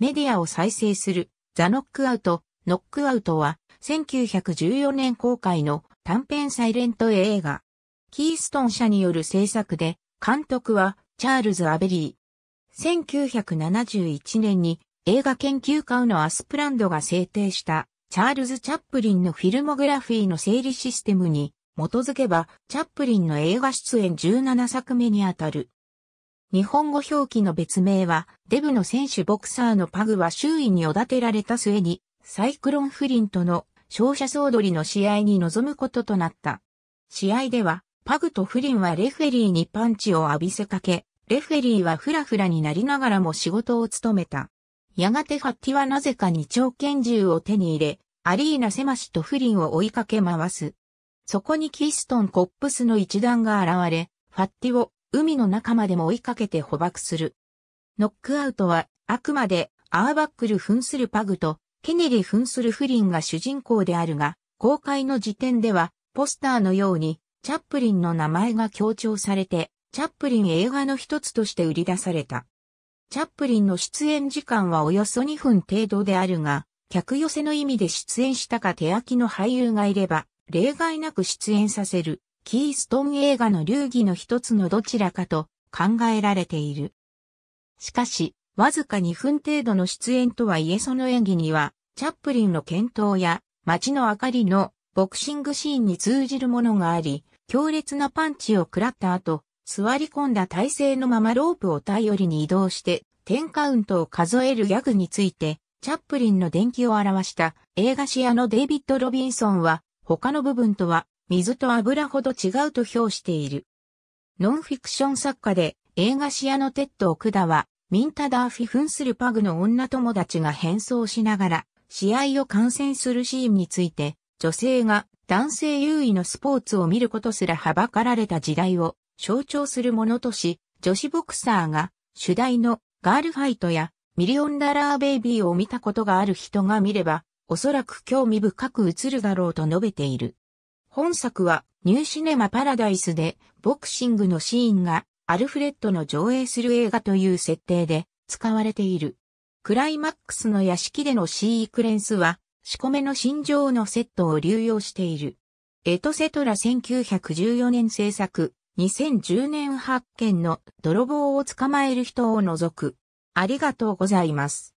メディアを再生する、ザ・ノックアウト、ノックアウトは、1914年公開の短編サイレント映画。キーストン社による制作で、監督はチャールズ・アベリー。1971年に映画研究家のアスプランドが制定したチャールズ・チャップリンのフィルモグラフィーの整理システムに基づけばチャップリンの映画出演17作目にあたる日本語表記の別名は、デブの選手ボクサーのパグは周囲におだてられた末に、サイクロンフリンとの勝者総取りの試合に臨むこととなった。試合では、パグとフリンはレフェリーにパンチを浴びせかけ、レフェリーはフラフラになりながらも仕事を務めた。やがてファッティはなぜか二丁拳銃を手に入れ、アリーナ狭しとフリンを追いかけ回す。そこにキーストン・コップスの一団が現れ、ファッティを海の中までも追いかけて捕獲する。ノックアウトは、あくまで、アーバックル扮するパグと、ケネリ扮するフリンが主人公であるが、公開の時点では、ポスターのように、チャップリンの名前が強調されて、チャップリン映画の一つとして売り出された。チャップリンの出演時間はおよそ2分程度であるが、客寄せの意味で出演したか手焼きの俳優がいれば、例外なく出演させる。キーストン映画の流儀の一つのどちらかと考えられている。しかし、わずか2分程度の出演とはいえその演技には、チャップリンの検討や街の明かりのボクシングシーンに通じるものがあり、強烈なパンチを食らった後、座り込んだ体勢のままロープを頼りに移動して10カウントを数えるギャグについて、チャップリンの伝記を表した映画シアのデイビッド・ロビンソンは、他の部分とは水と油ほど違うと評している。ノンフィクション作家で映画シアのテッド・オクダは、ミンタ・ダーフィ扮するパグの女友達が変装しながら、試合を観戦するシーンについて、女性が男性優位のスポーツを見ることすらはばかられた時代を象徴するものとし、女子ボクサーが主題のガールファイトやミリオンダラーベイビーを見たことがある人が見れば、おそらく興味深く映るだろうと述べている。本作はニューシネマパラダイスでボクシングのシーンがアルフレッドの上映する映画という設定で使われている。クライマックスの屋敷でのシークレンスは仕込めの心情のセットを流用している。エトセトラ1914年制作、2010年発見の泥棒を捕まえる人を除く。ありがとうございます。